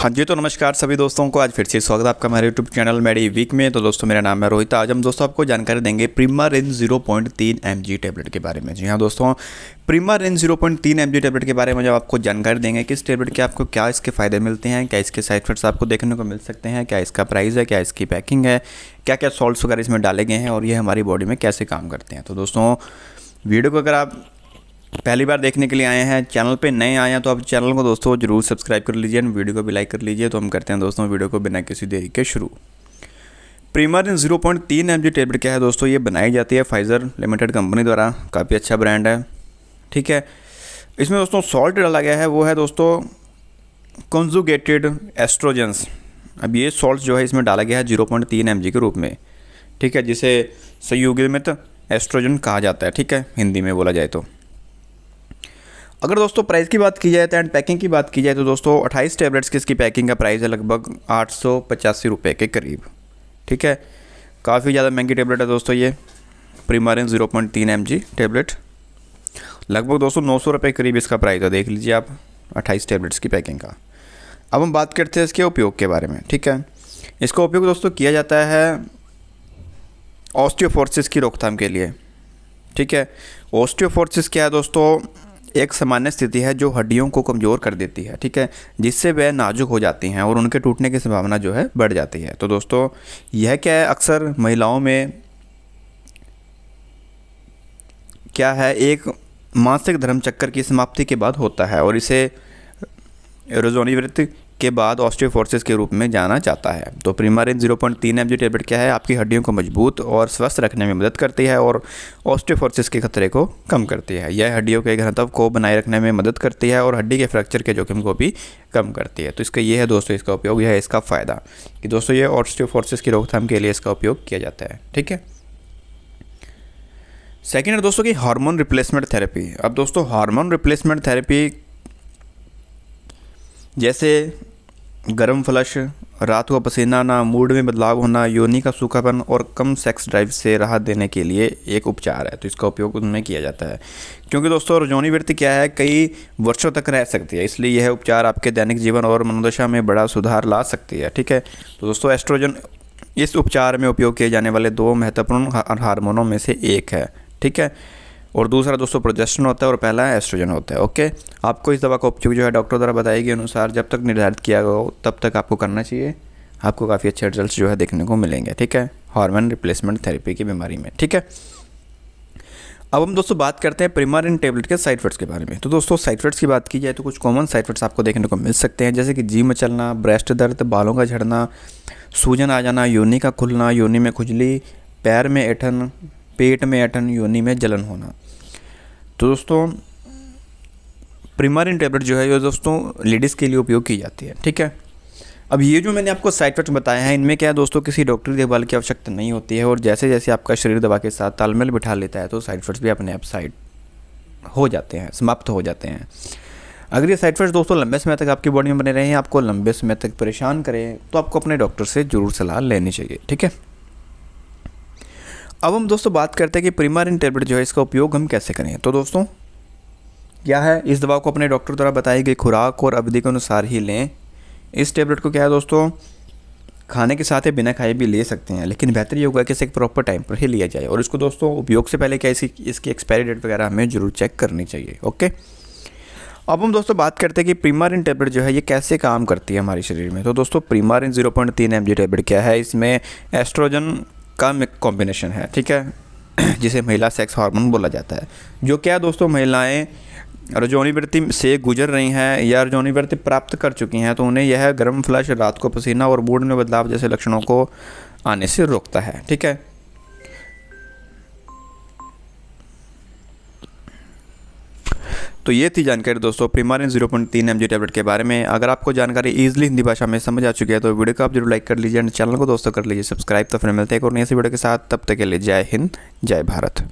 हाँ जी तो नमस्कार सभी दोस्तों को आज फिर से स्वागत है आपका हमारे यूट्यूब चैनल मेडी वीक में तो दोस्तों मेरा नाम है रोहित आज हम दोस्तों आपको जानकारी देंगे प्रीमा रेंज जीरो पॉइंट तीन एम जी टेबलेट के बारे में जी हाँ दोस्तों प्रीमा रेंज जीरो पॉइंट तीन एम जी टेबलेट के बारे में जब आपको जानकारी देंगे किस टेबलेट के आपको क्या इसके फ़ायदे मिलते हैं क्या इसके साइड इफेक्ट्स आपको देखने को मिल सकते हैं क्या इसका प्राइस है क्या इसकी पैकिंग है क्या क्या सॉल्ट वगैरह इसमें डाले गए हैं और ये हमारी बॉडी में कैसे काम करते हैं तो दोस्तों वीडियो को अगर आप पहली बार देखने के लिए आए हैं चैनल पे नए आए हैं तो आप चैनल को दोस्तों जरूर सब्सक्राइब कर लीजिए एंड वीडियो को भी लाइक कर लीजिए तो हम करते हैं दोस्तों वीडियो को बिना किसी देरी के शुरू प्रीमर इन जीरो पॉइंट तीन एम जी टेबलेट क्या है दोस्तों ये बनाई जाती है फाइजर लिमिटेड कंपनी द्वारा काफ़ी अच्छा ब्रांड है ठीक है इसमें दोस्तों सॉल्ट डाला गया है वो है दोस्तों कंजुगेटेड एस्ट्रोजेंस अब ये सॉल्ट जो है इसमें डाला गया है जीरो पॉइंट तीन एम जी के रूप में ठीक है जिसे संयुग्मित एस्ट्रोजन कहा जाता है ठीक है हिंदी में बोला जाए तो अगर दोस्तों प्राइस की बात की जाए तो एंड पैकिंग की बात की जाए तो दोस्तों 28 टैबलेट्स की इसकी पैकिंग का प्राइस है लगभग आठ सौ के करीब ठीक है काफ़ी ज़्यादा महंगी टेबलेट है दोस्तों ये प्रीमारिन जीरो पॉइंट तीन एम जी टेबलेट लगभग दोस्तों नौ सौ रुपये करीब इसका प्राइस है देख लीजिए आप अट्ठाईस टेबलेट्स की पैकिंग का अब हम बात करते हैं इसके उपयोग के बारे में ठीक है इसका उपयोग दोस्तों किया जाता है ऑस्टियोफोर्सिस की रोकथाम के लिए ठीक है ऑस्टियोफोर्सिस क्या है दोस्तों एक सामान्य स्थिति है जो हड्डियों को कमज़ोर कर देती है ठीक है जिससे वह नाजुक हो जाती हैं और उनके टूटने की संभावना जो है बढ़ जाती है तो दोस्तों यह क्या है अक्सर महिलाओं में क्या है एक मानसिक धर्म चक्कर की समाप्ति के बाद होता है और इसे एरोजोनी वृत्त के बाद ऑस्टियोफोर्सिस के रूप में जाना जाता है तो प्रीमारिन जीरो पॉइंट तीन एम जी टेबलेट क्या है आपकी हड्डियों को मजबूत और स्वस्थ रखने में मदद करती है और ऑस्टियोफोर्सिस के खतरे को कम करती है यह हड्डियों के घनत्व को बनाए रखने में मदद करती है और हड्डी के फ्रैक्चर के जोखिम को भी कम करती है तो इसका ये है दोस्तों इसका उपयोग यह है इसका फ़ायदा कि दोस्तों ये ऑस्टियोफोर्सिस की रोकथाम के लिए इसका उपयोग किया जाता है ठीक है सेकेंड है दोस्तों की हार्मोन रिप्लेसमेंट थेरेपी अब दोस्तों हार्मोन रिप्लेसमेंट थेरेपी जैसे गर्म फ्लश रात को पसीना ना मूड में बदलाव होना योनि का सूखापन और कम सेक्स ड्राइव से राहत देने के लिए एक उपचार है तो इसका उपयोग उनमें किया जाता है क्योंकि दोस्तों रजौनी वृत्ति क्या है कई वर्षों तक रह सकती है इसलिए यह उपचार आपके दैनिक जीवन और मनोदशा में बड़ा सुधार ला सकती है ठीक है तो दोस्तों एस्ट्रोजन इस उपचार में उपयोग किए जाने वाले दो महत्वपूर्ण हार्मोनों में से एक है ठीक है और दूसरा दोस्तों प्रोजेस्टन होता है और पहला है एस्ट्रोजन होता है ओके आपको इस दवा का उपयोग जो है डॉक्टर द्वारा बताई गई अनुसार जब तक निर्धारित किया गया हो तब तक आपको करना चाहिए आपको काफ़ी अच्छे रिजल्ट जो है देखने को मिलेंगे ठीक है हार्मोन रिप्लेसमेंट थेरेपी की बीमारी में ठीक है अब हम दोस्तों बात करते हैं प्रीमर इन टेबलेट के साइड इफेक्ट्स के बारे में तो दोस्तों साइड इफेक्ट्स की बात की जाए तो कुछ कॉमन साइड इफेक्ट्स आपको देखने को मिल सकते हैं जैसे कि जी मचलना ब्रेस्ट दर्द बालों का झड़ना सूजन आ जाना योनि का खुलना योनि में खुजली पैर में ऐठन पेट में ऐठन योनि में जलन होना तो दोस्तों प्रिमारिन टैबलेट जो है ये दोस्तों लेडीज़ के लिए उपयोग की जाती है ठीक है अब ये जो मैंने आपको साइड इफेक्ट बताया है इनमें क्या है दोस्तों किसी डॉक्टरी देखभाल की आवश्यकता नहीं होती है और जैसे जैसे आपका शरीर दवा के साथ तालमेल बिठा लेता है तो साइड इफेक्ट्स भी अपने आप साइड हो जाते हैं समाप्त हो जाते हैं अगर ये साइड इफेक्ट्स दोस्तों लंबे समय तक आपकी बॉडी में बने रहें आपको लंबे समय तक परेशान करें तो आपको अपने डॉक्टर से ज़रूर सलाह लेनी चाहिए ठीक है अब हम दोस्तों बात करते हैं कि प्रीमारिन टेबलेट जो है इसका उपयोग हम कैसे करें तो दोस्तों क्या है इस दवा को अपने डॉक्टर द्वारा बताई गई खुराक और अवधि के अनुसार ही लें इस टेबलेट को क्या है दोस्तों खाने के साथ ही बिना खाए भी ले सकते हैं लेकिन बेहतर ये होगा कि इसे एक प्रॉपर टाइम पर ही लिया जाए और इसको दोस्तों उपयोग से पहले क्या इसकी इसकी एक्सपायरी डेट वगैरह हमें ज़रूर चेक करनी चाहिए ओके अब हम दोस्तों बात करते हैं कि प्रीमारिन टेबलेट जो है ये कैसे काम करती है हमारे शरीर में तो दोस्तों प्रीमारिन जीरो पॉइंट तीन एम जी टेबलेट क्या है इसमें एस्ट्रोजन का कॉम्बिनेशन है ठीक है जिसे महिला सेक्स हार्मोन बोला जाता है जो क्या दोस्तों महिलाएं रजौनीवृत्ति से गुजर रही हैं या रजौनीवृत्ति प्राप्त कर चुकी हैं तो उन्हें यह गर्म फ्लश रात को पसीना और बूढ़ में बदलाव जैसे लक्षणों को आने से रोकता है ठीक है तो ये थी जानकारी दोस्तों प्रीमारिन जीरो पॉइंट तीन एम जी टैबलेट के बारे में अगर आपको जानकारी ईजिली हिंदी भाषा में समझ आ चुकी है तो वीडियो को आप जरूर लाइक कर लीजिए एंड चैनल को दोस्तों कर लीजिए सब्सक्राइब तो फिर मिलते हैं और नई वीडियो के साथ तब तक के लिए जय हिंद जय भारत